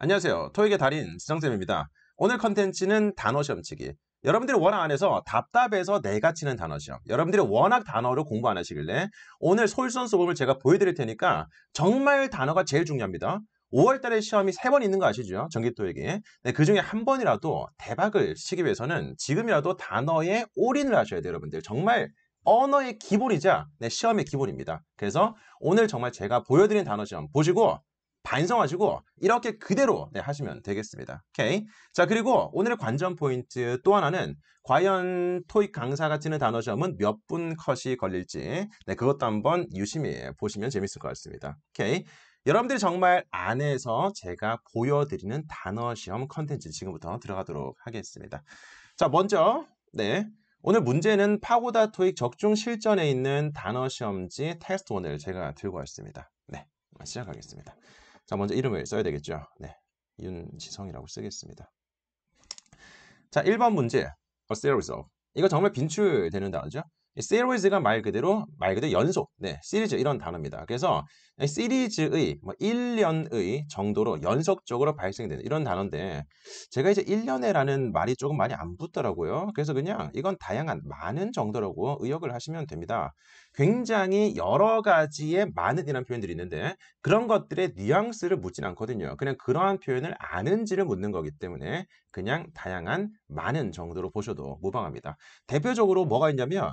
안녕하세요. 토익의 달인 지정쌤입니다. 오늘 컨텐츠는 단어 시험치기. 여러분들이 워낙 안에서 답답해서 내가 치는 단어 시험. 여러분들이 워낙 단어를 공부 안 하시길래 오늘 솔선수범을 제가 보여드릴 테니까 정말 단어가 제일 중요합니다. 5월달에 시험이 3번 있는 거 아시죠? 전기토익에. 네, 그 중에 한 번이라도 대박을 치기 위해서는 지금이라도 단어에 올인을 하셔야 돼요, 여러분들. 정말 언어의 기본이자 네, 시험의 기본입니다. 그래서 오늘 정말 제가 보여드린 단어 시험 보시고 반성하시고 이렇게 그대로 네, 하시면 되겠습니다. 오케이. 자 그리고 오늘의 관전 포인트 또 하나는 과연 토익 강사가 치는 단어 시험은 몇 분 컷이 걸릴지 네, 그것도 한번 유심히 보시면 재밌을 것 같습니다. 오케이. 여러분들이 정말 안에서 제가 보여드리는 단어 시험 컨텐츠 지금부터 들어가도록 하겠습니다. 자 먼저 네 오늘 문제는 파고다 토익 적중 실전에 있는 단어 시험지 테스트 원을 제가 들고 왔습니다. 네, 시작하겠습니다. 자, 먼저 이름을 써야 되겠죠. 네. 윤지성이라고 쓰겠습니다. 자, 1번 문제. A series of. 이거 정말 빈출되는 단어죠. series가 말 그대로 말 그대로 연속, 네, 시리즈 이런 단어입니다. 그래서 시리즈의 뭐 1년의 정도로 연속적으로 발생되는 이런 단어인데 제가 이제 1년에라는 말이 조금 많이 안 붙더라고요. 그래서 그냥 이건 다양한 많은 정도라고 의역을 하시면 됩니다. 굉장히 여러 가지의 많은 이런 표현들이 있는데 그런 것들의 뉘앙스를 묻진 않거든요. 그냥 그러한 표현을 아는지를 묻는 거기 때문에 그냥 다양한 많은 정도로 보셔도 무방합니다. 대표적으로 뭐가 있냐면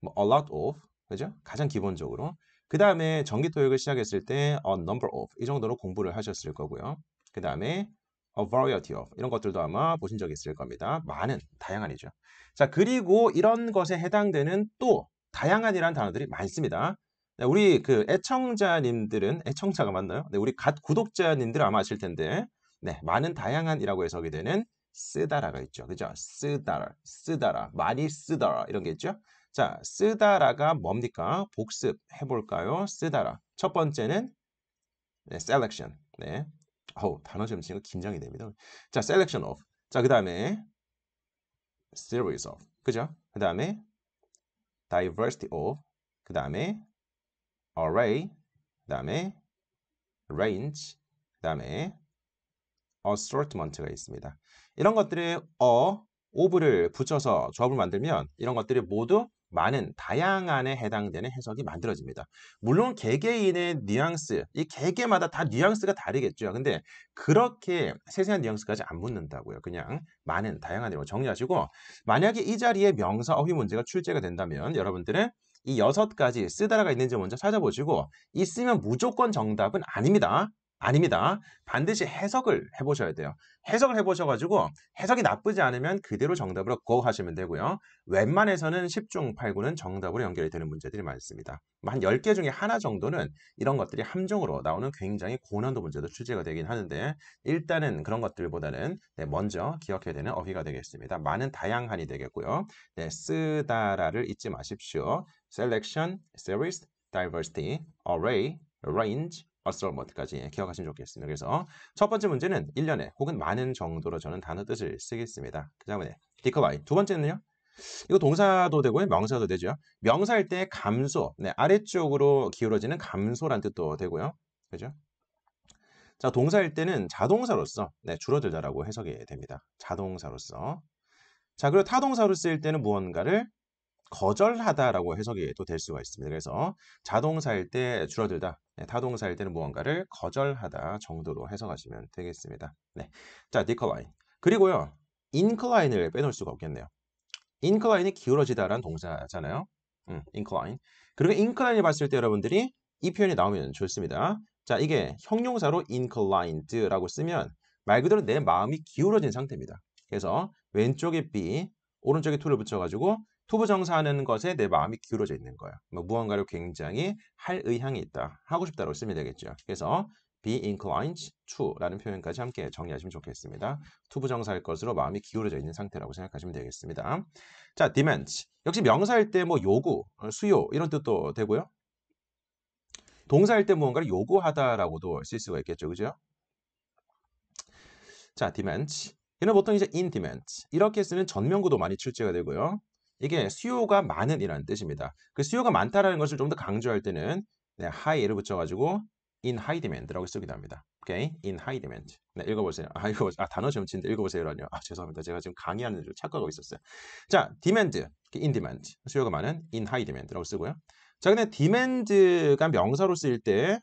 뭐 a lot of 그죠? 가장 기본적으로 그 다음에 전기토익을 시작했을 때 a number of 이 정도로 공부를 하셨을 거고요. 그 다음에 a variety of 이런 것들도 아마 보신 적이 있을 겁니다. 많은, 다양한이죠. 자, 그리고 이런 것에 해당되는 또 다양한이라는 단어들이 많습니다. 네, 우리 그 애청자님들은 애청자가 맞나요? 네, 우리 갓 구독자님들은 아마 아실 텐데 네, 많은 다양한이라고 해석이 되는 쓰다라가 있죠. 그죠? 쓰다라, 쓰다라, 많이 쓰다라 이런 게 있죠. 자, 쓰다라가 뭡니까? 복습해 볼까요? 쓰다라. 첫 번째는 네, selection. 네. 어 단어 점수가 긴장이 됩니다. 자, selection of. 자, 그다음에 series of. 그죠? 그다음에 diversity of 그 다음에 array 그 다음에 range 그 다음에 assortment가 있습니다. 이런 것들의 어, of를 붙여서 조합을 만들면 이런 것들이 모두 많은 다양한에 해당되는 해석이 만들어집니다. 물론 개개인의 뉘앙스, 이 개개마다 다 뉘앙스가 다르겠죠. 근데 그렇게 세세한 뉘앙스까지 안 묻는다고요. 그냥 많은 다양한 내용을 정리하시고 만약에 이 자리에 명사 어휘 문제가 출제가 된다면 여러분들은 이 여섯 가지 쓰다라가 있는지 먼저 찾아보시고 있으면 무조건 정답은 아닙니다. 아닙니다. 반드시 해석을 해보셔야 돼요. 해석을 해보셔가지고 해석이 나쁘지 않으면 그대로 정답으로 go 하시면 되고요. 웬만해서는 10중 8구는 정답으로 연결이 되는 문제들이 많습니다. 뭐 한 10개 중에 하나 정도는 이런 것들이 함정으로 나오는 굉장히 고난도 문제도 출제가 되긴 하는데 일단은 그런 것들보다는 네, 먼저 기억해야 되는 어휘가 되겠습니다. 많은 다양한이 되겠고요. 네, 쓰다라를 잊지 마십시오. selection, series, diversity, array, range, r s t 스러머트까지 기억하시면 좋겠습니다. 그래서 첫 번째 문제는 1년에 혹은 많은 정도로 저는 단어 뜻을 쓰겠습니다. 그 다음에 d e 디커바이. 두 번째는요. 이거 동사도 되고 명사도 되죠. 명사일 때 감소. 네, 아래쪽으로 기울어지는 감소란 뜻도 되고요. 그죠? 자, 동사일 때는 자동사로서 네, 줄어들다라고 해석이 됩니다. 자동사로서. 자, 그리고 타동사로 쓰일 때는 무언가를 거절하다라고 해석이 또 될 수가 있습니다. 그래서 자동사일 때 줄어들다, 네, 타동사일 때는 무언가를 거절하다 정도로 해석하시면 되겠습니다. 네, 자 decline 그리고요 incline을 빼놓을 수가 없겠네요. incline이 기울어지다라는 동사잖아요. 음, incline. 그리고 incline을 봤을 때 여러분들이 이 표현이 나오면 좋습니다. 자 이게 형용사로 inclined라고 쓰면 말 그대로 내 마음이 기울어진 상태입니다. 그래서 왼쪽에 B, 오른쪽에 to를 붙여가지고 토부정사하는 것에 내 마음이 기울어져 있는 거야. 뭐 무언가를 굉장히 할 의향이 있다. 하고 싶다라고 쓰면 되겠죠. 그래서 be inclined to라는 표현까지 함께 정리하시면 좋겠습니다. 투부정사일 것으로 마음이 기울어져 있는 상태라고 생각하시면 되겠습니다. 자, demands. 역시 명사일 때 뭐 요구, 수요 이런 뜻도 되고요. 동사일 때 무언가를 요구하다라고도 쓸 수가 있겠죠. 그죠? 자, demands. 얘는 보통 이제 in demand. 이렇게 쓰는 전명구도 많이 출제가 되고요. 이게 수요가 많은 이라는 뜻입니다. 그 수요가 많다라는 것을 좀 더 강조할 때는 네, high를 붙여가지고 in high demand라고 쓰기도 합니다. 오케이, in high demand. 네, 읽어보세요. 아, 이거 아, 단어 좀치인데 읽어보세요라뇨. 아, 죄송합니다. 제가 지금 강의하는 줄 착각하고 있었어요. 자, demand, in demand, 수요가 많은 in high demand라고 쓰고요. 자, 근데 demand가 명사로 쓰일 때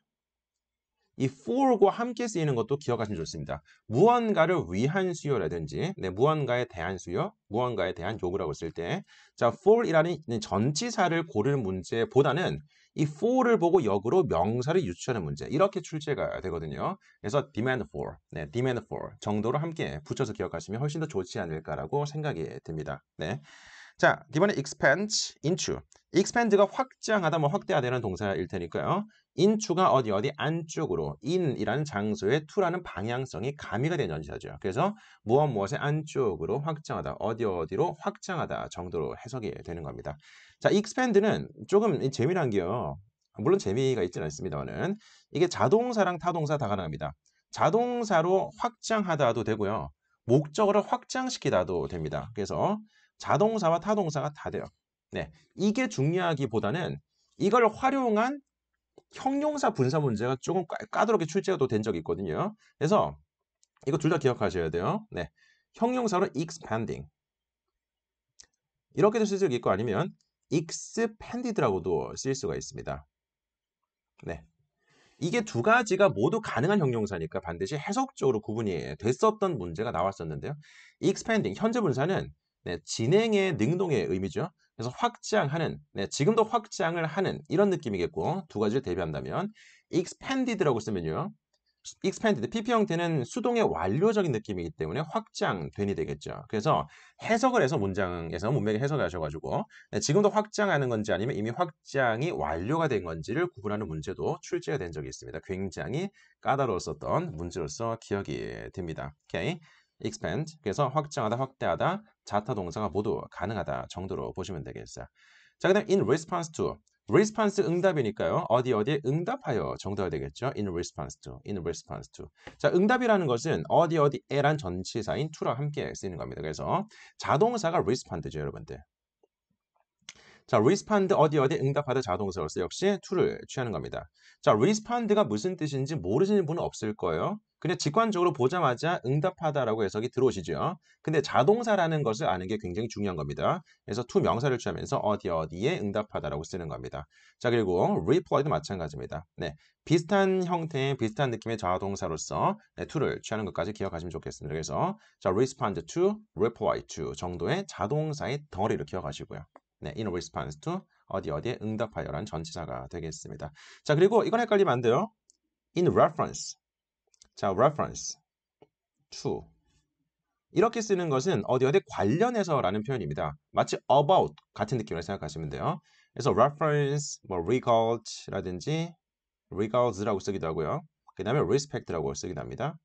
이 for과 함께 쓰이는 것도 기억하시면 좋습니다. 무언가를 위한 수요라든지 네, 무언가에 대한 수요, 무언가에 대한 요구라고 쓸때 자, for이라는 전치사를 고르는 문제보다는 이 for를 보고 역으로 명사를 유추하는 문제 이렇게 출제가 되거든요. 그래서 demand for, 네, demand for 정도로 함께 붙여서 기억하시면 훨씬 더 좋지 않을까라고 생각이 듭니다. 네. 자, 이번에 expand into. expand가 확장하다, 뭐 확대하다는 동사일 테니까요. 인추가 어디 어디 안쪽으로 인이라는 장소에 투라는 방향성이 가미가 된 전치사죠. 그래서 무엇 무엇의 안쪽으로 확장하다, 어디 어디로 확장하다 정도로 해석이 되는 겁니다. 자, expand는 조금 재미난 게요. 물론 재미가 있지는 않습니다만은 이게 자동사랑 타동사 다 가능합니다. 자동사로 확장하다도 되고요. 목적어를 확장시키다도 됩니다. 그래서 자동사와 타동사가 다 돼요. 네, 이게 중요하기보다는 이걸 활용한 형용사 분사 문제가 조금 까다롭게 출제가 또된 적이 있거든요. 그래서 이거 둘 다 기억하셔야 돼요. 네. 형용사로 expanding. 이렇게도 쓸 수 있고 아니면 expanded라고도 쓸 수가 있습니다. 네. 이게 두 가지가 모두 가능한 형용사니까 반드시 해석적으로 구분이 됐었던 문제가 나왔었는데요. expanding 현재 분사는 네, 진행의 능동의 의미죠. 그래서 확장하는, 네, 지금도 확장을 하는 이런 느낌이겠고 두 가지를 대비한다면 expanded라고 쓰면요. expanded, PP 형태는 수동의 완료적인 느낌이기 때문에 확장된이 되겠죠. 그래서 해석을 해서 문장에서 문맥에 해석을 하셔가지고 네, 지금도 확장하는 건지 아니면 이미 확장이 완료가 된 건지를 구분하는 문제도 출제가 된 적이 있습니다. 굉장히 까다로웠었던 문제로서 기억이 됩니다. 오케이. expand 그래서 확장하다 확대하다 자타 동사가 모두 가능하다 정도로 보시면 되겠어요. 자 그다음 in response to response 응답이니까요. 어디 어디에 응답하여 정도가 되겠죠. in response to in response to 자 응답이라는 것은 어디 어디에란 전치사인 to랑 함께 쓰이는 겁니다. 그래서 자동사가 respond죠 여러분들. 자, respond 어디 어디 응답하다 자동사로서 역시 to를 취하는 겁니다. 자, respond가 무슨 뜻인지 모르시는 분은 없을 거예요. 그냥 직관적으로 보자마자 응답하다라고 해석이 들어오시죠. 근데 자동사라는 것을 아는 게 굉장히 중요한 겁니다. 그래서 to 명사를 취하면서 어디 어디에 응답하다라고 쓰는 겁니다. 자 그리고 reply도 마찬가지입니다. 네, 비슷한 형태의 비슷한 느낌의 자동사로서 네, to를 취하는 것까지 기억하시면 좋겠습니다. 그래서 자 respond to, reply to 정도의 자동사의 덩어리를 기억하시고요. 네, in response to 어디 어디에 응답하여라는 전치사가 되겠습니다. 자 그리고 이건 헷갈리면 안 돼요. in reference 자, reference to 이렇게 쓰는 것은 어디 어디 관련해서라는 표현입니다. 마치 about 같은 느낌으로 생각하시면 돼요. 그래서 reference, 뭐 r e g a l l 라든지 r e g a l l s 라고 쓰기도 하고요. 그 다음에 respect라고 쓰기도 합니다.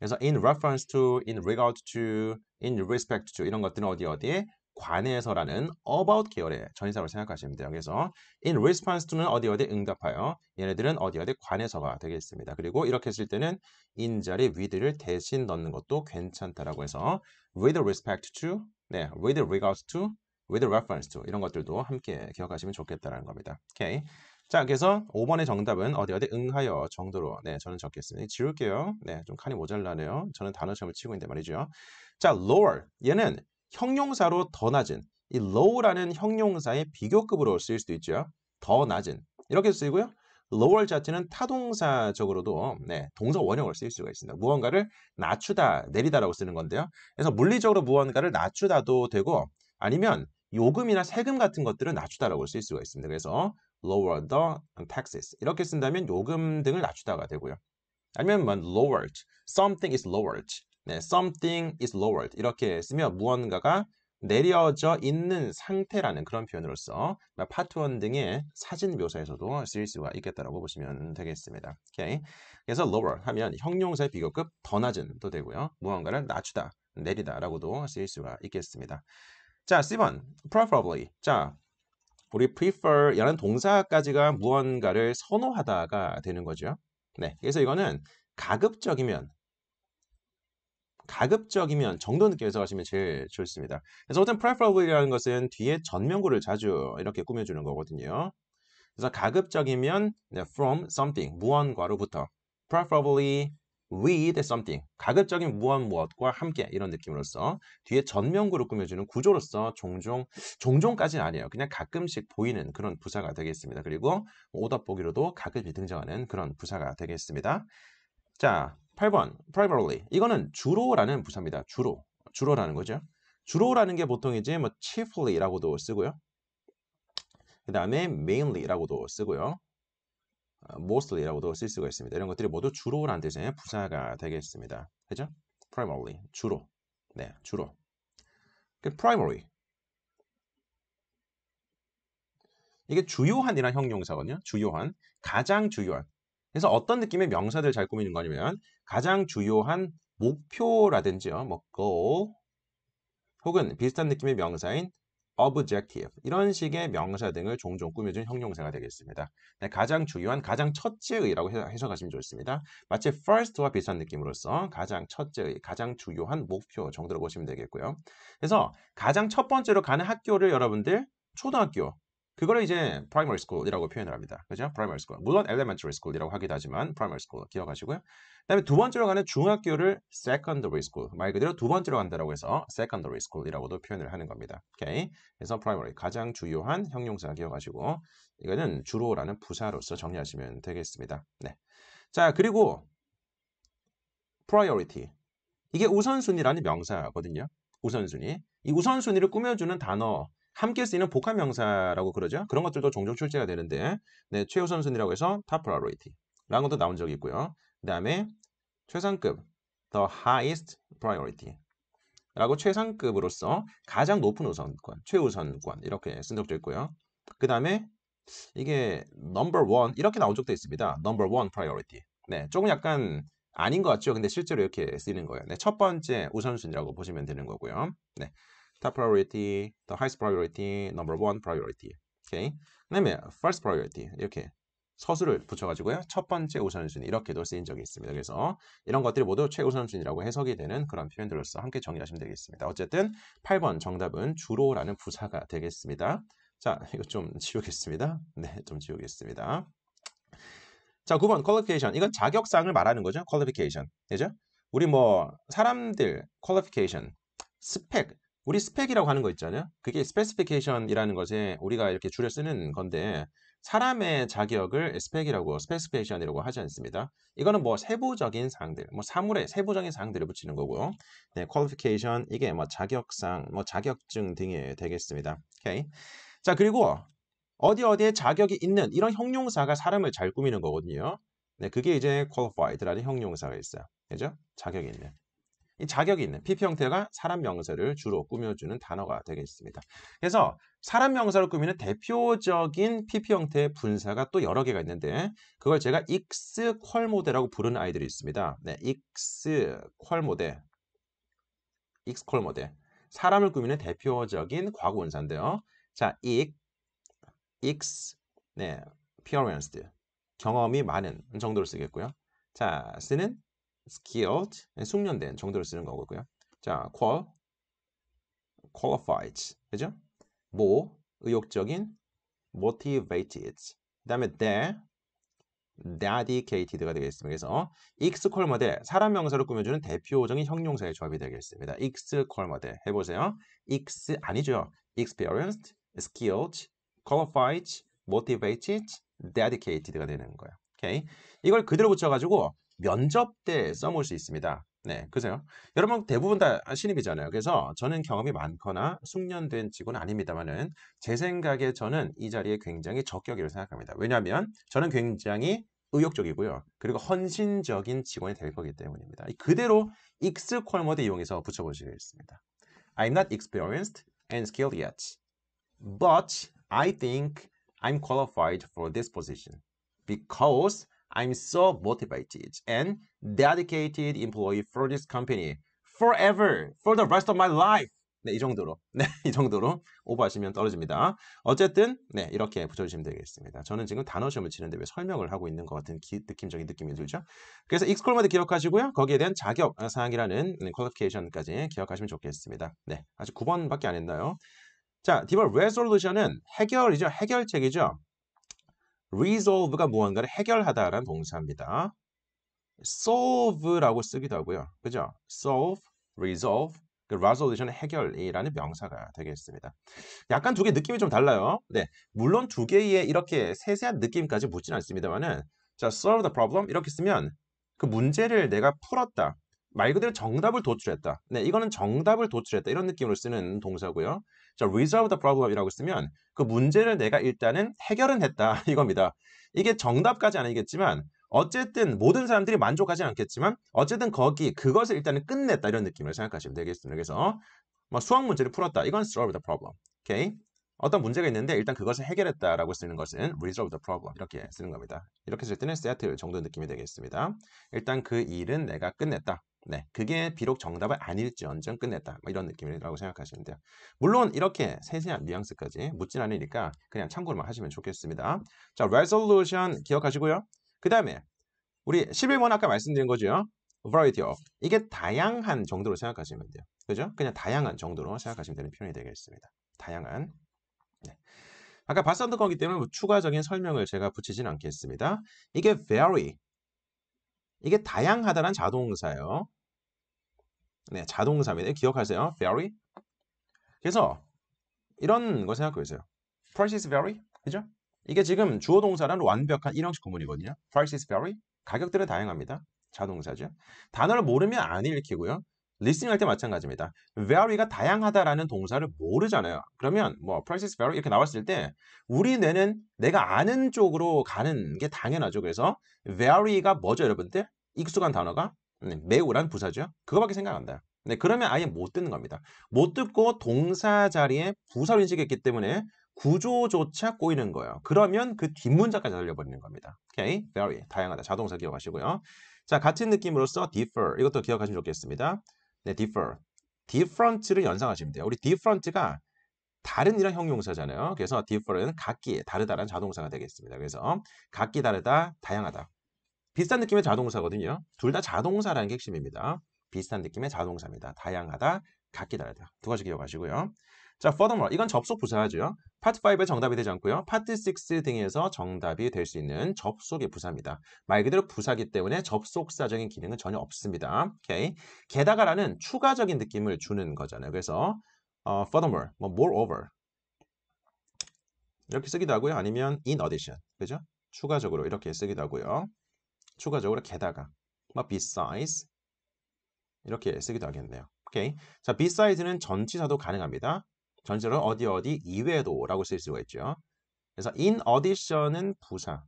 그래서 in reference to, in regard to, in respect to 이런 것들은 어디 어디에 관해서라는 about 계열의 전치사로 생각하시면 돼요. 그래서 in response to는 어디 어디 응답하여 얘네들은 어디 어디 관해서가 되겠습니다. 그리고 이렇게 쓸 때는 in 자리 with를 대신 넣는 것도 괜찮다라고 해서 with respect to, 네, with regards to, with reference to 이런 것들도 함께 기억하시면 좋겠다라는 겁니다. 오케이. 자, 그래서 5번의 정답은 어디 어디 응하여 정도로 네, 저는 적겠습니다. 지울게요. 네, 좀 칸이 모자라네요. 저는 단어 시험을 치고 있는데 말이죠. 자, lower 얘는 형용사로 더 낮은 이 low라는 형용사의 비교급으로 쓰일 수도 있죠. 더 낮은 이렇게 쓰이고요. lower 자체는 타동사적으로도 네, 동사 원형을 쓰일 수가 있습니다. 무언가를 낮추다, 내리다라고 쓰는 건데요. 그래서 물리적으로 무언가를 낮추다도 되고 아니면 요금이나 세금 같은 것들을 낮추다라고 쓸 수가 있습니다. 그래서 lower the taxes 이렇게 쓴다면 요금 등을 낮추다가 되고요. 아니면 뭐 lowered, something is lowered 네, something is lowered 이렇게 쓰며 무언가가 내려져 있는 상태라는 그런 표현으로서 파트 뭐 원 등의 사진 묘사에서도 쓰일 수가 있겠다라고 보시면 되겠습니다. 오케이. 그래서 lower 하면 형용사의 비교급 더 낮은도 되고요. 무언가를 낮추다, 내리다라고도 쓰일 수가 있겠습니다. 자, 7번 preferably. 자, 우리 prefer라는 동사까지가 무언가를 선호하다가 되는 거죠. 네, 그래서 이거는 가급적이면 가급적이면 정도 늦게 해석하시면 제일 좋습니다. 그래서 어떤 프라이 f e r a 이라는 것은 뒤에 전명구를 자주 이렇게 꾸며주는 거거든요. 그래서 가급적이면 네, from something, 무언과로부터 preferably with something, 가급적인 무언 무엇과 함께 이런 느낌으로써 뒤에 전명구를 꾸며주는 구조로서 종종, 종종까지는 아니에요. 그냥 가끔씩 보이는 그런 부사가 되겠습니다. 그리고 오답보기로도 가급이 등장하는 그런 부사가 되겠습니다. 자, 8번 primarily 이거는 주로라는 부사입니다. 주로 주로라는 거죠. 주로라는 게 보통 이제 뭐 chiefly라고도 쓰고요. 그 다음에 mainly라고도 쓰고요. 어, mostly라고도 쓸 수가 있습니다. 이런 것들이 모두 주로라는 뜻의 부사가 되겠습니다. 그죠? primarily 주로 네 주로 그 primary 이게 주요한이라는 형용사거든요. 주요한 가장 주요한 그래서 어떤 느낌의 명사들 잘 꾸미는 거냐면 가장 주요한 목표라든지요. 어, 뭐 goal 혹은 비슷한 느낌의 명사인 objective 이런 식의 명사 등을 종종 꾸며준 형용사가 되겠습니다. 네, 가장 주요한 가장 첫째의라고 해석하시면 좋습니다. 마치 first와 비슷한 느낌으로써 가장 첫째의 가장 주요한 목표 정도로 보시면 되겠고요. 그래서 가장 첫 번째로 가는 학교를 여러분들 초등학교 그거를 이제 primary school이라고 표현을 합니다. 그죠? primary school. 물론 elementary school이라고 하기도 하지만 primary school 기억하시고요. 그다음에 두 번째로 가는 중학교를 secondary school. 말 그대로 두 번째로 간다라고 해서 secondary school이라고도 표현을 하는 겁니다. 오케이. 그래서 primary 가장 주요한 형용사 기억하시고 이거는 주로라는 부사로서 정리하시면 되겠습니다. 네. 자, 그리고 priority. 이게 우선순위라는 명사거든요. 우선순위. 이 우선순위를 꾸며주는 단어 함께 쓰이는 복합 명사라고 그러죠. 그런 것들도 종종 출제가 되는데 네, 최우선 순이라고 해서 top priority라는 것도 나온 적이 있고요. 그 다음에 최상급 the highest priority 라고 최상급으로서 가장 높은 우선권, 최우선권 이렇게 쓴 적도 있고요. 그 다음에 이게 number one 이렇게 나온 적도 있습니다. number one priority. 네, 조금 약간 아닌 것 같죠? 근데 실제로 이렇게 쓰이는 거예요. 네, 첫 번째 우선순위라고 보시면 되는 거고요. 네, top priority, the highest priority, number one priority. Okay. 그다음에 first priority 이렇게 서술을 붙여가지고요. 첫 번째 우선순위 이렇게도 쓰인 적이 있습니다. 그래서 이런 것들이 모두 최우선순위라고 해석이 되는 그런 표현들로서 함께 정리하시면 되겠습니다. 어쨌든 8번 정답은 주로라는 부사가 되겠습니다. 자, 이거 좀 지우겠습니다. 네, 좀 지우겠습니다. 자, 9번 qualification. 이건 자격상을 말하는 거죠. qualification. 되죠? 우리 뭐 사람들 qualification 스펙 우리 스펙이라고 하는 거 있잖아요. 그게 스페시피케이션이라는 것에 우리가 이렇게 줄여 쓰는 건데 사람의 자격을 스펙이라고 스페시피케이션이라고 하지 않습니다. 이거는 뭐 세부적인 사항들, 뭐사물의 세부적인 사항들을 붙이는 거고요. 네, qualification 이게 뭐 자격상, 뭐 자격증 등이 되겠습니다. 오케이. 자, 그리고 어디 어디에 자격이 있는 이런 형용사가 사람을 잘 꾸미는 거거든요. 네, 그게 이제 qualified라는 형용사가 있어요. 그죠? 자격이 있는. 이 자격이 있는 PP 형태가 사람 명사를 주로 꾸며주는 단어가 되겠습니다. 그래서 사람 명사를 꾸미는 대표적인 PP 형태의 분사가 또 여러 개가 있는데 그걸 제가 익스퀄 모데라고 부르는 아이들이 있습니다. 네, 익스퀄 모데 익스퀄 모델. 사람을 꾸미는 대표적인 과거 원사인데요. 자, 익, 익스, 네, p e r i e n 경험이 많은 정도로 쓰겠고요. 자, 쓰는 skilled 예, 숙련된 정도로 쓰는 거고요. 자, qual qualified 그죠? 뭐 의욕적인 motivated 그다음에 there dedicated가 되겠습니다. 그래서 익스컬 머델 사람 명사를 꾸며주는 대표적인 형용사의 조합이 되겠습니다. 익스컬 머델 해보세요. 익스 아니죠. experienced, skilled, qualified, motivated, dedicated가 되는 거예요. 오케이. 이걸 그대로 붙여가지고 면접 때써볼수 있습니다. 네, 그세요. 여러분 대부분 다 신입이잖아요. 그래서 저는 경험이 많거나 숙련된 직원 아닙니다만은 제 생각에 저는 이 자리에 굉장히 적격이라고 생각합니다. 왜냐하면 저는 굉장히 의욕적이고요. 그리고 헌신적인 직원이 될 거기 때문입니다. 그대로 익스퀄 모드 이용해서 붙여보시겠습니다. I'm not experienced and skilled yet, but I think I'm qualified for this position because I'm so motivated and dedicated employee for this company forever for the rest of my life. 네, 이 정도로. 네, 이 정도로 오버하시면 떨어집니다. 어쨌든, 네, 이렇게 붙여주시면 되겠습니다. 저는 지금 단어 시험을 치는데 왜 설명을 하고 있는 것 같은 기, 느낌적인 느낌이 들죠? 그래서 익스콜마드 기억하시고요. 거기에 대한 자격 아, 사항이라는 퀄리피케이션까지 네, 기억하시면 좋겠습니다. 네, 아직 9번밖에 안 했나요? 자, 디벌 레솔루션은 해결이죠. 해결책이죠. resolve가 무언가를 해결하다라는 동사입니다. solve라고 쓰기도 하고요. 그죠? solve, resolve, 그 resolution 해결이라는 명사가 되겠습니다. 약간 두 개 느낌이 좀 달라요. 네, 물론 두 개의 이렇게 세세한 느낌까지 묻진 않습니다만은 자, solve the problem 이렇게 쓰면 그 문제를 내가 풀었다. 말 그대로 정답을 도출했다. 네, 이거는 정답을 도출했다. 이런 느낌으로 쓰는 동사고요. 자, resolve the problem이라고 쓰면 그 문제를 내가 일단은 해결은 했다 이겁니다. 이게 정답까지 아니겠지만 어쨌든 모든 사람들이 만족하지 않겠지만 어쨌든 거기 그것을 일단은 끝냈다 이런 느낌을 생각하시면 되겠습니다. 그래서 뭐 수학 문제를 풀었다. 이건 solve the problem. 오케이? 어떤 문제가 있는데 일단 그것을 해결했다라고 쓰는 것은 resolve the problem 이렇게 쓰는 겁니다. 이렇게 쓸 때는 set 정도 의 느낌이 되겠습니다. 일단 그 일은 내가 끝냈다. 네, 그게 비록 정답은 아닐지언정 끝냈다. 뭐 이런 느낌이라고 생각하시면 돼요. 물론 이렇게 세세한 뉘앙스까지 묻진 않으니까 그냥 참고로만 하시면 좋겠습니다. 자, resolution 기억하시고요. 그 다음에 우리 11번 아까 말씀드린 거죠. variety of 이게 다양한 정도로 생각하시면 돼요. 그죠? 그냥 다양한 정도로 생각하시면 되는 표현이 되겠습니다. 다양한 네. 아까 봤었던 거기 때문에 뭐 추가적인 설명을 제가 붙이진 않겠습니다. 이게 very 이게 다양하다는 자동사예요. 네, 자동사입니다 기억하세요. v e r y 그래서 이런 거 생각해 보세요. prices v e r y 그죠? 이게 지금 주어 동사라는 완벽한 일형식 구문이거든요. prices v e r y 가격들은 다양합니다. 자동사죠. 단어를 모르면 안 읽히고요. 리스닝 할때 마찬가지입니다. v e r y 가 다양하다라는 동사를 모르잖아요. 그러면 뭐 prices v e r y 이렇게 나왔을 때 우리 뇌는 내가 아는 쪽으로 가는 게 당연하죠. 그래서 v e r y 가 뭐죠, 여러분들? 익숙한 단어가 네, 매우란 부사죠. 그거밖에 생각 안 나요. 네, 그러면 아예 못 듣는 겁니다. 못 듣고 동사 자리에 부사로 인식했기 때문에 구조조차 꼬이는 거예요. 그러면 그 뒷문자까지 달려버리는 겁니다. 오케이? Very. 다양하다. 자동사 기억하시고요. 자, 같은 느낌으로써 d i f e r 이것도 기억하시면 좋겠습니다. 네, differ. different를 연상하시면 돼요. 우리 different가 다른이란 형용사잖아요. 그래서 different은 각기 다르다는 자동사가 되겠습니다. 그래서 각기 다르다, 다양하다. 비슷한 느낌의 자동사거든요. 둘 다 자동사라는 게 핵심입니다. 비슷한 느낌의 자동사입니다. 다양하다, 같기 다르다. 두 가지 기억하시고요. 자, furthermore 이건 접속 부사죠. 파트 5에 정답이 되지 않고요. 파트 6 등에서 정답이 될 수 있는 접속의 부사입니다. 말 그대로 부사기 때문에 접속사적인 기능은 전혀 없습니다. 오케이. 게다가라는 추가적인 느낌을 주는 거잖아요. 그래서 어, furthermore, 뭐 moreover 이렇게 쓰기도 하고요. 아니면 in addition, 그죠? 추가적으로 이렇게 쓰기도 하고요. 추가적으로 게다가 막 뭐 besides 이렇게 쓰기도 하겠네요. 오케이. 자, b e s i d e s 는 전치사도 가능합니다. 전체로 어디 어디 이외에도라고 쓸 수가 있죠. 그래서 in addition은 부사,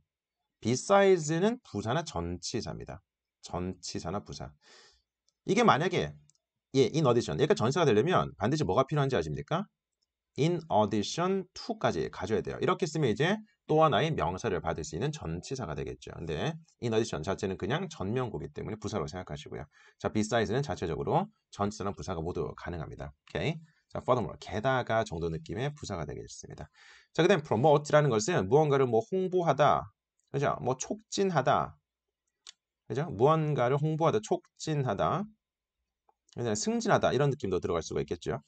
bedsides는 부사나 전치사입니다. 전치사나 부사. 이게 만약에 예, in addition. 그러니까 전치사가 되려면 반드시 뭐가 필요한지 아십니까? in addition to까지 가져야 돼요. 이렇게 쓰면 이제 또 하나의 명사를 받을 수 있는 전치사가 되겠죠. 근데 in addition 자체는 그냥 전명구기 때문에 부사로 생각하시고요. 자, besides는 자체적으로 전치사랑 부사가 모두 가능합니다. 오케이. 자, furthermore, 게다가 정도 느낌의 부사가 되겠습니다. 자, 그 다음 promote라는 것은 무언가를 뭐 홍보하다, 그죠? 뭐 촉진하다, 그죠? 무언가를 홍보하다, 촉진하다, 승진하다 이런 느낌도 들어갈 수가 있겠죠.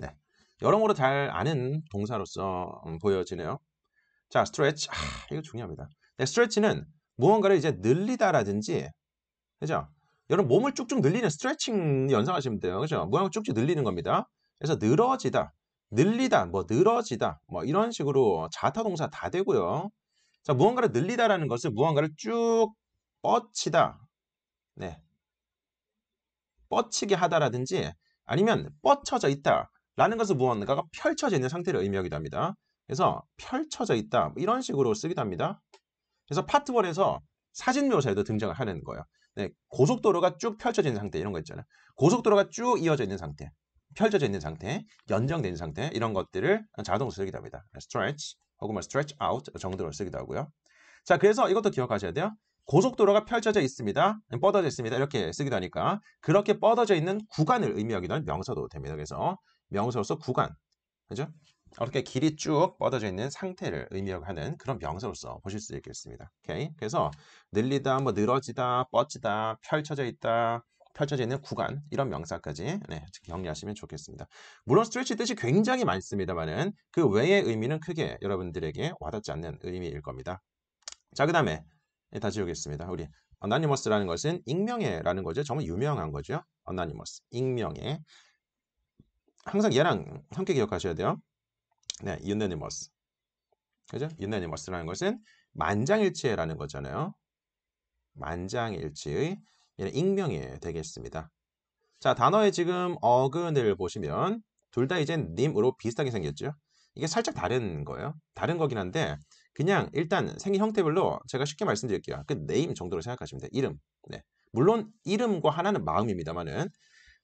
네. 여러모로 잘 아는 동사로서 음, 보여지네요. 자, 스트레 e t 아, 이거 중요합니다. 네, s t r e 는 무언가를 이제 늘리다라든지, 그죠? 여러분 몸을 쭉쭉 늘리는 스트레칭 연상하시면 돼요. 그죠? 모양을 쭉쭉 늘리는 겁니다. 그래서 늘어지다, 늘리다, 뭐 늘어지다, 뭐 이런 식으로 자타 동사 다 되고요. 자, 무언가를 늘리다라는 것은 무언가를 쭉 뻗치다. 네. 뻗치게 하다라든지 아니면 뻗쳐져 있다. 라는 것은 무언가가 펼쳐져 있는 상태를 의미하기도 합니다. 그래서 펼쳐져 있다 뭐 이런 식으로 쓰기도 합니다. 그래서 파트 1에서 사진 묘사에도 등장을 하는 거예요. 네, 고속도로가 쭉펼쳐진 상태 이런 거 있잖아요. 고속도로가 쭉 이어져 있는 상태, 펼쳐져 있는 상태, 연장된 상태 이런 것들을 자동으로 쓰기도 합니다. 스트레치 네, 혹은 스트레치 뭐 아웃 정도로 쓰기도 하고요. 자, 그래서 이것도 기억하셔야 돼요. 고속도로가 펼쳐져 있습니다. 네, 뻗어져 있습니다. 이렇게 쓰기도 하니까 그렇게 뻗어져 있는 구간을 의미하기도 한 명사도 됩니다. 그래서 명사로서 구간, 그죠? 이렇게 길이 쭉 뻗어져 있는 상태를 의미하는 그런 명사로서 보실 수 있겠습니다. 오케이? 그래서 늘리다, 뭐 늘어지다, 뻗지다, 펼쳐져 있다, 펼쳐져 있는 구간 이런 명사까지 네, 정리하시면 좋겠습니다. 물론 스트레치 뜻이 굉장히 많습니다만은 그 외의 의미는 크게 여러분들에게 와닿지 않는 의미일 겁니다. 자, 그 다음에 예, 다시 오겠습니다. 우리 anonymous라는 것은 익명의라는 거죠. 정말 유명한 거죠. anonymous, 익명의. 항상 얘랑 함께 기억하셔야 돼요. 네, unanimous. 그죠? unanimous라는 것은 만장일치라는 거잖아요. 만장일치의 익명이 되겠습니다. 자, 단어의 지금 어근을 보시면 둘 다 이제 님으로 비슷하게 생겼죠? 이게 살짝 다른 거예요. 다른 거긴 한데 그냥 일단 생긴 형태별로 제가 쉽게 말씀드릴게요. 그 네임 정도로 생각하시면 돼요. 이름. 네. 물론 이름과 하나는 마음입니다만은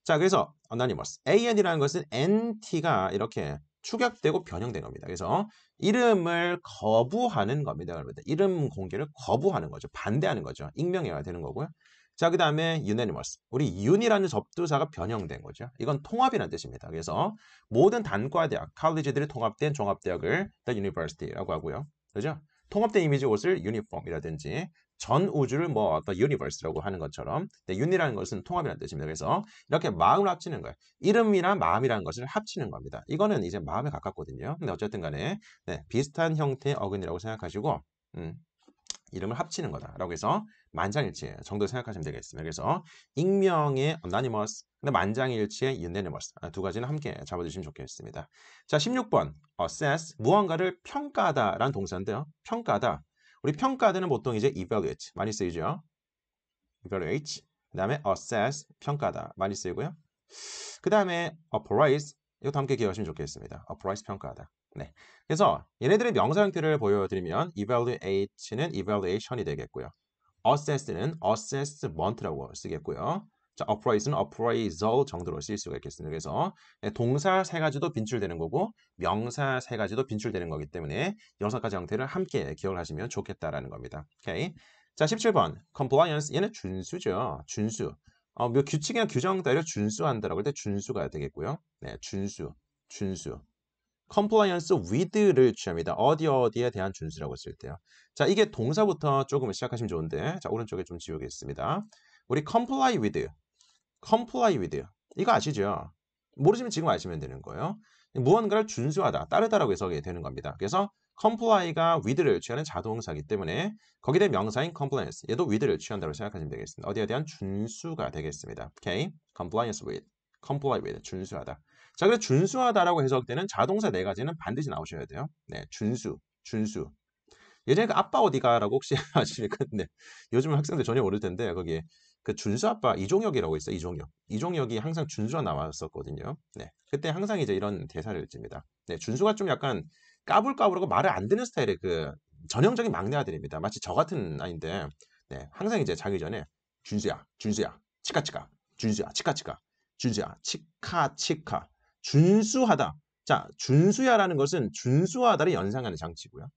자, 그래서 anonymous. an이라는 것은 nt가 이렇게 축약되고 변형된 겁니다. 그래서 이름을 거부하는 겁니다. 여러분 이름 공개를 거부하는 거죠. 반대하는 거죠. 익명해야 되는 거고요. 자, 그 다음에 unanimous. 우리 윤이라는 접두사가 변형된 거죠. 이건 통합이라는 뜻입니다. 그래서 모든 단과대학, 칼리지들이 통합된 종합대학을 the university라고 하고요. 그죠? 통합된 이미지 옷을 유니폼이라든지 전 우주를 뭐 어떤 유니버스라고 하는 것처럼 윤이라는 네, 것은 통합이라는 뜻입니다. 그래서 이렇게 마음을 합치는 거예요. 이름이나 마음이라는 것을 합치는 겁니다. 이거는 이제 마음에 가깝거든요. 근데 어쨌든 간에 네, 비슷한 형태의 어근이라고 생각하시고 음, 이름을 합치는 거다라고 해서 만장일치 정도 생각하시면 되겠습니다. 그래서 익명의 anonymous, 근데 만장일치의 unanimous 아, 두 가지는 함께 잡아주시면 좋겠습니다. 자, 16번 assess 무언가를 평가하다라는 동사인데요. 평가하다 우리 평가들는 보통 이제 evaluate 많이 쓰이죠. evaluate 그 다음에 assess 평가다 많이 쓰이고요. 그 다음에 appraise 이것도 함께 기억하시면 좋겠습니다. appraise 평가다 네. 그래서 얘네들의 명사 형태를 보여드리면 evaluate는 evaluation이 되겠고요. assess는 assessment라고 쓰겠고요. 자, appraise는 appraisal 정도로 쓸 수가 있겠습니다. 그래서 예, 동사 세 가지도 빈출되는 거고 명사 세 가지도 빈출되는 거기 때문에 여섯 가지 형태를 함께 기억을 하시면 좋겠다라는 겁니다. 오케이. 자, 17번 compliance 얘는 준수죠. 준수. 어, 뭐 규칙이나 규정 따위를 준수한다라고 할 때 준수가 되겠고요. 네, 준수. 준수. compliance with를 취합니다. 어디 어디에 대한 준수라고 쓸 때요. 자, 이게 동사부터 조금 시작하시면 좋은데, 자, 오른쪽에 좀 지우겠습니다. 우리 comply with, comply with. 이거 아시죠? 모르시면 지금 아시면 되는 거예요. 무언가를 준수하다, 따르다라고 해석이 되는 겁니다. 그래서 comply가 with를 취하는 자동사기 때문에 거기에 대한 명사인 compliance 얘도 with를 취한다고 생각하시면 되겠습니다. 어디에 대한 준수가 되겠습니다. 오케이? compliance with, comply with, 준수하다. 자, 그래서 준수하다라고 해석되는 자동사 네 가지는 반드시 나오셔야 돼요. 네, 준수, 준수. 예전에 그 아빠 어디가라고 혹시 아시니까 근데 네. 요즘 학생들 전혀 모를 텐데 거기에 그 준수 아빠 이종혁이라고 있어요. 이종혁. 이종혁이 항상 준수가 나왔었거든요. 네. 그때 항상 이제 이런 대사를 씁니다. 네. 준수가 좀 약간 까불까불하고 말을 안 듣는 스타일의 그 전형적인 막내 아들입니다. 마치 저 같은 아인데 네. 항상 이제 자기 전에 준수야, 준수야, 치카치카, 준수야, 치카치카, 준수야, 치카치카, 준수하다. 자, 준수야라는 것은 준수하다를 연상하는 장치고요.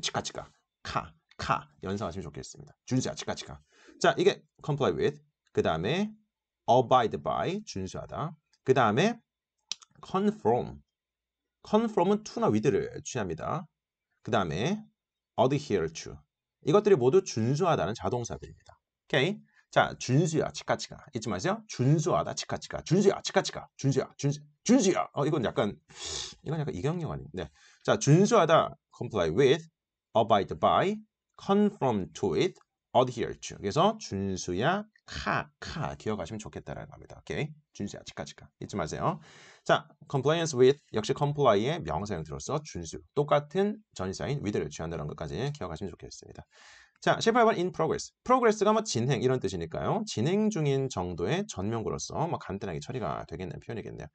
치카치카, 음, 카, 카 연상하시면 좋겠습니다. 준수야, 치카치카. 자, 이게 comply with. 그 다음에 abide by, 준수하다. 그 다음에 conform. conform은 to나 with를 취합니다. 그 다음에 adhere to. 이것들이 모두 준수하다는 자동사들입니다. 오케이? 자, 준수야, 치카치카. 잊지 마세요. 준수하다, 치카치카. 준수야, 치카치카. 준수야, 준수, 준수야. 어, 이건 약간, 이건 약간 이경영 아닌데. 네. 자, 준수하다, comply with, abide by, conform to it, adhere죠. 그래서 준수야 카, 카 기억하시면 좋겠다라는 겁니다. 오케이? 준수야, 치카치카. 잊지 마세요. 자, compliance with 역시 comply의 명사형 들어서 준수. 똑같은 전사인 with를 취한다는 것까지 기억하시면 좋겠습니다. 자, 18번 in progress. progress가 뭐 진행 이런 뜻이니까요. 진행 중인 정도의 전명구로서 뭐 간단하게 처리가 되겠는 표현이겠네요.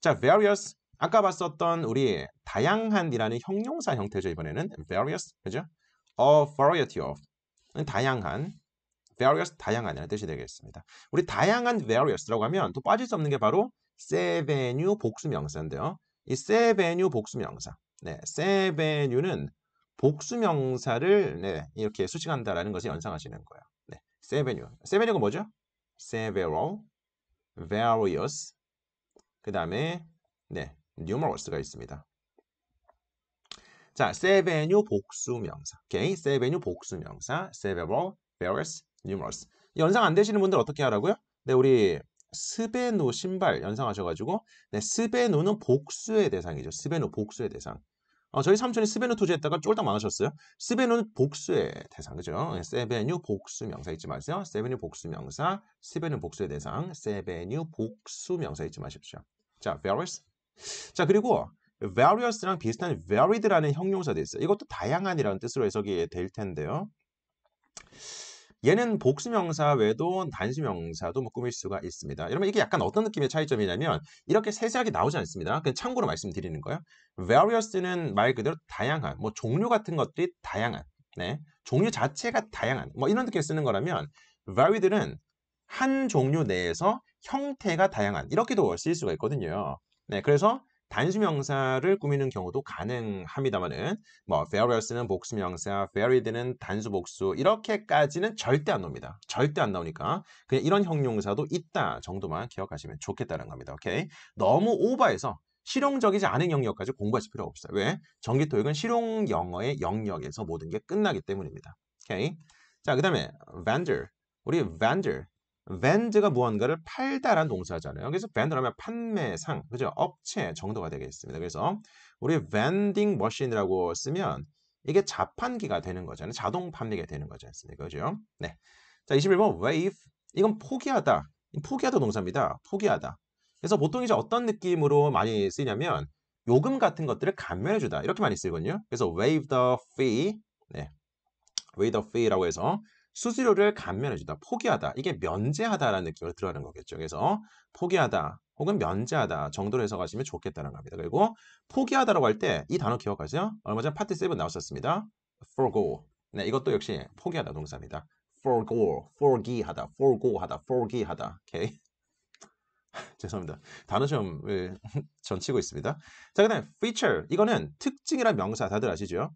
자, various 아까 봤었던 우리 다양한이라는 형용사 형태죠 이번에는 various 그죠? a variety of 다양한 various 다양한이라는 뜻이 되겠습니다. 우리 다양한 various라고 하면 또 빠질 수 없는 게 바로 세베뉴 복수명사인데요. 이 세베뉴 복수명사. 네, 세베뉴는 복수명사를 네, 이렇게 수식한다라는 것을 연상하시는 거예요. 네, 세베뉴. 세베뉴가 뭐죠? several, various, 그 다음에 네, numerous가 있습니다. 자, 세베뉴 복수명사. 오케이? 세베뉴 복수명사. 세베벌, 베러스, 뉴머스. 연상 안 되시는 분들 어떻게 하라고요? 네, 우리 스베누 신발 연상하셔가지고 네, 스베누는 복수의 대상이죠. 스베누 복수의 대상. 어, 저희 삼촌이 스베누 투자했다가 쫄딱 망하셨어요. 스베누는 복수의 대상, 그죠? 네, 세베뉴 복수명사 잊지 마세요. 세베뉴 복수명사, 스베누 복수의 대상, 세베뉴 복수명사 잊지 마십시오. 자, various. 자, 그리고 various랑 비슷한 varied라는 형용사도 있어요. 이것도 다양한이라는 뜻으로 해석이 될 텐데요. 얘는 복수명사 외에도 단수명사도 뭐 꾸밀 수가 있습니다. 여러분 이게 약간 어떤 느낌의 차이점이냐면 이렇게 세세하게 나오지 않습니다. 그냥 참고로 말씀드리는 거예요. various는 말 그대로 다양한, 뭐 종류 같은 것들이 다양한, 네. 종류 자체가 다양한, 뭐 이런 느낌을 쓰는 거라면 varied는 한 종류 내에서 형태가 다양한 이렇게도 쓸 수가 있거든요. 네, 그래서 단수 명사를 꾸미는 경우도 가능합니다만은 뭐 various는 복수 명사, varied는 단수 복수 이렇게까지는 절대 안 나옵니다. 절대 안 나오니까 그냥 이런 형용사도 있다 정도만 기억하시면 좋겠다는 겁니다. 오케이? 너무 오버해서 실용적이지 않은 영역까지 공부하실 필요 없어요. 왜? 전기 토익은 실용 영어의 영역에서 모든 게 끝나기 때문입니다. 오케이? 자, 그다음에 vendor. 우리 vendor vend가 무언가를 팔다라는 동사잖아요. 그래서 vend 하면 판매상, 그죠? 업체 정도가 되겠습니다. 그래서 우리 vending machine이라고 쓰면 이게 자판기가 되는 거잖아요. 자동 판매가 되는 거지 않습 그죠? 네. 자, 21번 wave. 이건 포기하다. 포기하다 동사입니다. 포기하다. 그래서 보통 이제 어떤 느낌으로 많이 쓰냐면 요금 같은 것들을 감면해 주다. 이렇게 많이 쓰거든요. 그래서 waive the fee. 네. waive the fee라고 해서 수수료를 감면해주다, 포기하다, 이게 면제하다라는 느낌으로 들어가는 거겠죠. 그래서 포기하다 혹은 면제하다 정도로 해석하시면 좋겠다는 겁니다. 그리고 포기하다라고 할 때 이 단어 기억하세요? 얼마 전 파트 7 나왔었습니다. forgo. 네, 이것도 역시 포기하다 동사입니다. forgo, forgi하다, forgo하다, forgi하다. 오케이. 죄송합니다. 단어 시험을 전치고 있습니다. 자, 그 다음에 feature. 이거는 특징이란 명사 다들 아시죠?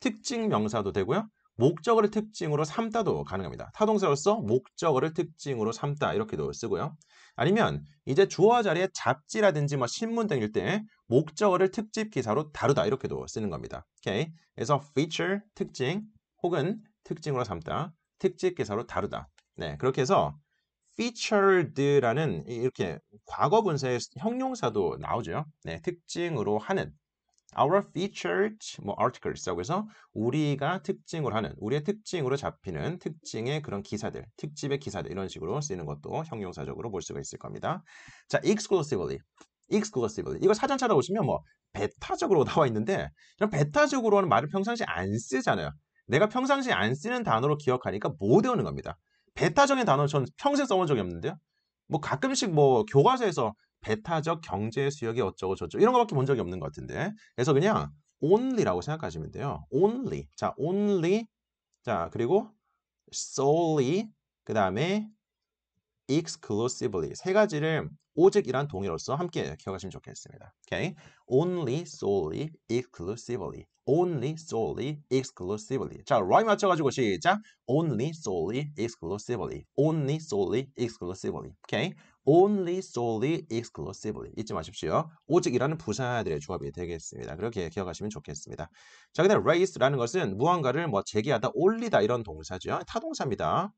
특징 명사도 되고요. 목적어를 특징으로 삼다도 가능합니다. 타동사로서 목적어를 특징으로 삼다 이렇게도 쓰고요. 아니면 이제 주어 자리에 잡지라든지 뭐 신문 등일 때 목적어를 특집 기사로 다루다 이렇게도 쓰는 겁니다. 오케이. 그래서 feature 특징 혹은 특징으로 삼다 특집 기사로 다루다. 네 그렇게 해서 featured라는 이렇게 과거 분사의 형용사도 나오죠. 네 특징으로 하는 our featured 뭐 articles 여기서 우리가 특징으로 하는 우리의 특징으로 잡히는 특징의 그런 기사들 특집의 기사들 이런 식으로 쓰이는 것도 형용사적으로 볼 수가 있을 겁니다 자 exclusively exclusively 이거 사전 찾아보시면 뭐배타적으로 나와 있는데 이런 배타적으로는 말을 평상시 안 쓰잖아요 내가 평상시 안 쓰는 단어로 기억하니까 못 외우는 겁니다 배타적인 단어 는전 평생 써본 적이 없는데요 뭐 가끔씩 뭐 교과서에서 배타적 경제 수역이 어쩌고 저쩌고 이런 거밖에 본 적이 없는 것 같은데 그래서 그냥 only라고 생각하시면 돼요. only 자 only 자 그리고 solely 그 다음에 exclusively 세 가지를 오직이란 동의로서 함께 기억하시면 좋겠습니다. Okay? only, solely, exclusively only, solely, exclusively. 자, 라임 맞춰가지고 시작. only, solely, exclusively. only, solely, exclusively. 오케이? only, solely, exclusively. 잊지 마십시오. 오직이라는 부사들의 조합이 되겠습니다. 그렇게 기억하시면 좋겠습니다. 자, 그다음 race라는 것은 무언가를 뭐 제기하다, 올리다 이런 동사죠. 타동사입니다.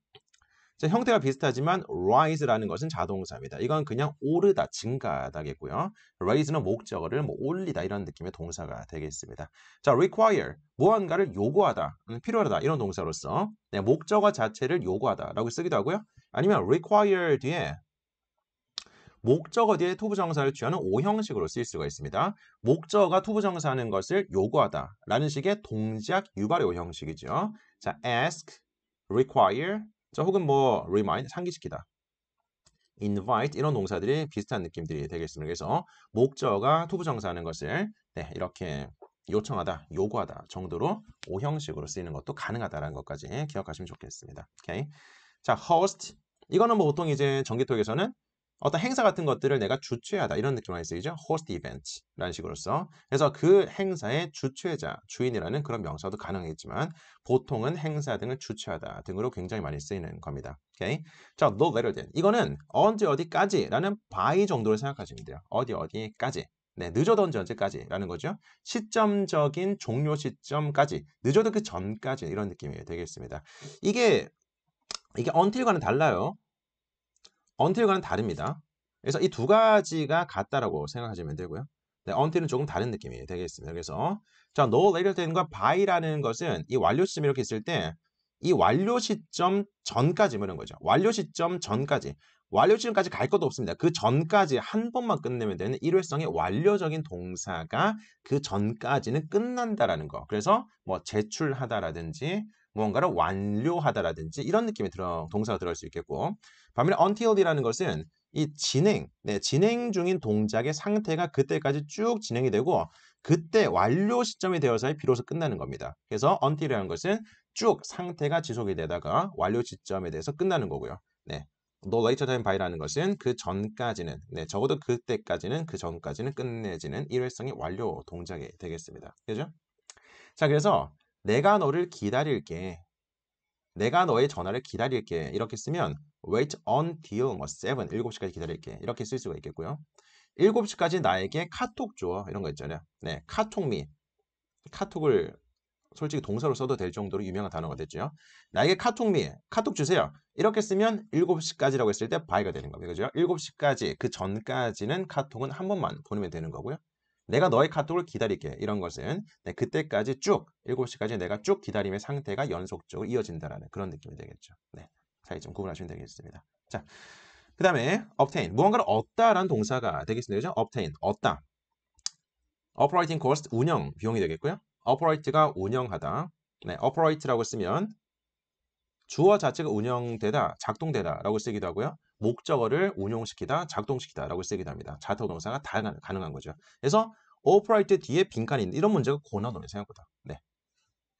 자, 형태가 비슷하지만 rise라는 것은 자동사입니다. 이건 그냥 오르다, 증가하다겠고요. raise는 목적어를 뭐 올리다 이런 느낌의 동사가 되겠습니다. 자, require 무언가를 요구하다, 음, 필요하다 이런 동사로서 네, 목적어 자체를 요구하다라고 쓰기도 하고요. 아니면 require 뒤에 목적어 뒤에 투부정사를 취하는 오형식으로 쓰일 수가 있습니다. 목적어가 투부정사하는 것을 요구하다라는 식의 동작 유발의 오형식이죠. 자, ask, require, 자, 혹은 뭐 remind 상기시키다. invite 이런 동사들이 비슷한 느낌들이 되겠습니다. 그래서 목적어가 투부정사하는 것을 네, 이렇게 요청하다, 요구하다 정도로 오형식으로 쓰이는 것도 가능하다라는 것까지 기억하시면 좋겠습니다. 오케이. 자, host 이거는 뭐 보통 이제 전기톡에서는 어떤 행사 같은 것들을 내가 주최하다 이런 느낌 많이 쓰이죠. host event라는 식으로서 그래서 그 행사의 주최자, 주인이라는 그런 명사도 가능했지만 보통은 행사 등을 주최하다 등으로 굉장히 많이 쓰이는 겁니다. 오케이? 자, no later than 이거는 언제 어디까지라는 by 정도를 생각하시면 돼요. 어디 어디까지 네, 늦어도 언제 언제까지라는 거죠. 시점적인 종료 시점까지, 늦어도 그 전까지 이런 느낌이 되겠습니다. 이게 이게 언틸과는 달라요. until과는 다릅니다. 그래서 이 두 가지가 같다라고 생각하시면 되고요. 네, until은 조금 다른 느낌이 되겠습니다. 그래서 자, no later than과 by라는 것은 이 완료 시점이 이렇게 있을 때 이 완료 시점 전까지 물은 뭐 거죠. 완료 시점 전까지. 완료 시점까지 갈 것도 없습니다. 그 전까지 한 번만 끝내면 되는 일회성의 완료적인 동사가 그 전까지는 끝난다라는 거. 그래서 뭐 제출하다라든지 무언가를 완료하다라든지 이런 느낌이 들어 동사가 들어갈 수 있겠고 반면에 until이라는 것은 이 진행, 네, 진행 중인 동작의 상태가 그때까지 쭉 진행이 되고 그때 완료 시점이 되어서야 비로소 끝나는 겁니다. 그래서 until이라는 것은 쭉 상태가 지속이 되다가 완료 시점에 대해서 끝나는 거고요. 네. no later than by라는 것은 그 전까지는 네, 적어도 그때까지는 그 전까지는 끝내지는 일회성의 완료 동작이 되겠습니다. 그죠? 자, 그래서 내가 너를 기다릴게. 내가 너의 전화를 기다릴게. 이렇게 쓰면 wait until 뭐 7, 7시까지 기다릴게. 이렇게 쓸 수가 있겠고요. 7시까지 나에게 카톡 줘. 이런 거 있잖아요. 네, 카톡 미. 카톡을 솔직히 동사로 써도 될 정도로 유명한 단어가 됐죠. 나에게 카톡 미, 카톡 주세요. 이렇게 쓰면 7시까지라고 했을 때바이가 되는 겁니다. 그죠? 7시까지, 그 전까지는 카톡은 한 번만 보내면 되는 거고요. 내가 너의 카톡을 기다릴게. 이런 것은 네, 그때까지 쭉 7시까지 내가 쭉 기다림의 상태가 연속적으로 이어진다라는 그런 느낌이 되겠죠. 네. 차이점 구분하시면 되겠습니다. 자. 그다음에 obtain 무언가를 얻다라는 동사가 되겠습니다. 그죠? obtain 얻다. operating cost 운영 비용이 되겠고요. operate가 운영하다. 네, operate라고 쓰면 주어 자체가 운영되다, 작동되다라고 쓰기도 하고요. 목적어를 운용시키다, 작동시키다라고 쓰게 됩니다. 자동 동사가 다 가능한 거죠. 그래서 오퍼레이트 뒤에 빈칸이 있는 이런 문제가 고난도네 생각보다. 네.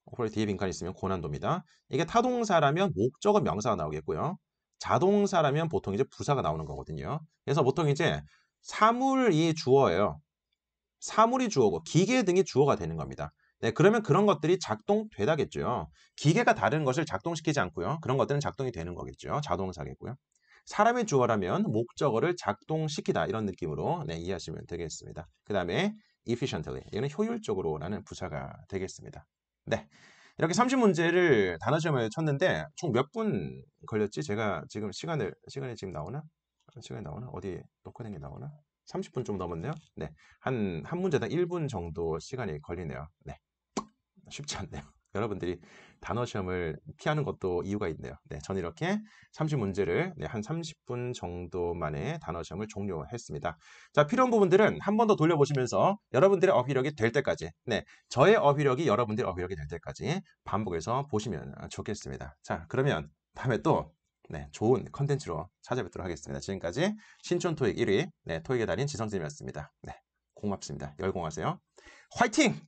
오퍼레이트 뒤에 빈칸이 있으면 고난도입니다. 이게 타동사라면 목적어 명사가 나오겠고요. 자동사라면 보통 이제 부사가 나오는 거거든요. 그래서 보통 이제 사물이 주어예요. 사물이 주어고 기계 등이 주어가 되는 겁니다. 네, 그러면 그런 것들이 작동되다겠죠. 기계가 다른 것을 작동시키지 않고요. 그런 것들은 작동이 되는 거겠죠. 자동사겠고요. 사람이 주어라면 목적어를 작동시키다 이런 느낌으로 네, 이해하시면 되겠습니다. 그 다음에 efficiently 이는 효율적으로라는 부사가 되겠습니다. 네. 이렇게 30문제를 단어 시험을 쳤는데 총 몇 분 걸렸지? 제가 지금 시간을 시간이 지금 나오나? 시간이 나오나? 어디 녹화 된게 나오나? 30분 좀 넘었네요. 네. 한 한 문제당 1분 정도 시간이 걸리네요. 네. 쉽지 않네요. 여러분들이 단어 시험을 피하는 것도 이유가 있네요. 네, 전 이렇게 30문제를 네, 한 30분 정도 만에 단어 시험을 종료했습니다. 자, 필요한 부분들은 한 번 더 돌려보시면서 여러분들의 어휘력이 될 때까지, 네, 저의 어휘력이 여러분들의 어휘력이 될 때까지 반복해서 보시면 좋겠습니다. 자, 그러면 다음에 또 네, 좋은 컨텐츠로 찾아뵙도록 하겠습니다. 지금까지 신촌 토익 1위, 네, 토익의 달인 지성쌤이었습니다. 네, 고맙습니다. 열공하세요. 화이팅!